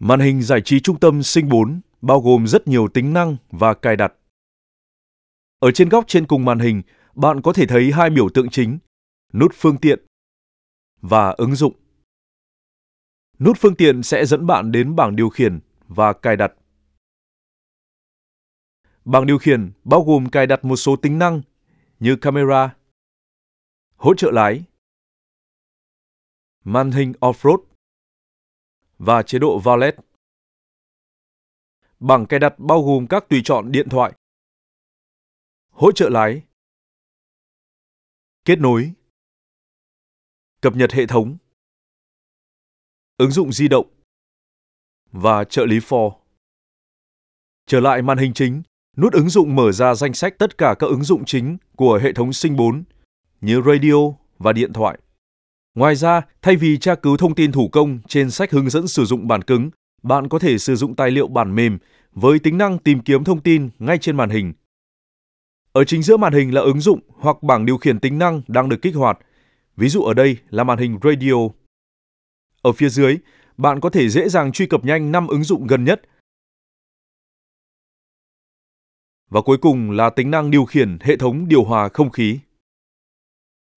Màn hình giải trí trung tâm Sinh 4 bao gồm rất nhiều tính năng và cài đặt. Ở trên góc trên cùng màn hình, bạn có thể thấy hai biểu tượng chính, nút phương tiện và ứng dụng. Nút phương tiện sẽ dẫn bạn đến bảng điều khiển và cài đặt. Bảng điều khiển bao gồm cài đặt một số tính năng như camera, hỗ trợ lái, màn hình off-road, và chế độ Valet. Bảng cài đặt bao gồm các tùy chọn điện thoại, hỗ trợ lái, kết nối, cập nhật hệ thống, ứng dụng di động và trợ lý for. Trở lại màn hình chính, nút ứng dụng mở ra danh sách tất cả các ứng dụng chính của hệ thống sinh 4 như radio và điện thoại. Ngoài ra, thay vì tra cứu thông tin thủ công trên sách hướng dẫn sử dụng bản cứng, bạn có thể sử dụng tài liệu bản mềm với tính năng tìm kiếm thông tin ngay trên màn hình. Ở chính giữa màn hình là ứng dụng hoặc bảng điều khiển tính năng đang được kích hoạt. Ví dụ ở đây là màn hình radio. Ở phía dưới, bạn có thể dễ dàng truy cập nhanh 5 ứng dụng gần nhất. Và cuối cùng là tính năng điều khiển hệ thống điều hòa không khí.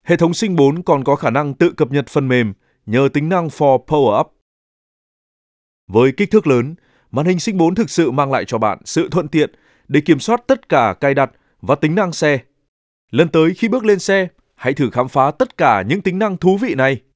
Hệ thống sinh 4 còn có khả năng tự cập nhật phần mềm nhờ tính năng For Power Up. Với kích thước lớn, màn hình sinh 4 thực sự mang lại cho bạn sự thuận tiện để kiểm soát tất cả cài đặt và tính năng xe. Lần tới khi bước lên xe, hãy thử khám phá tất cả những tính năng thú vị này.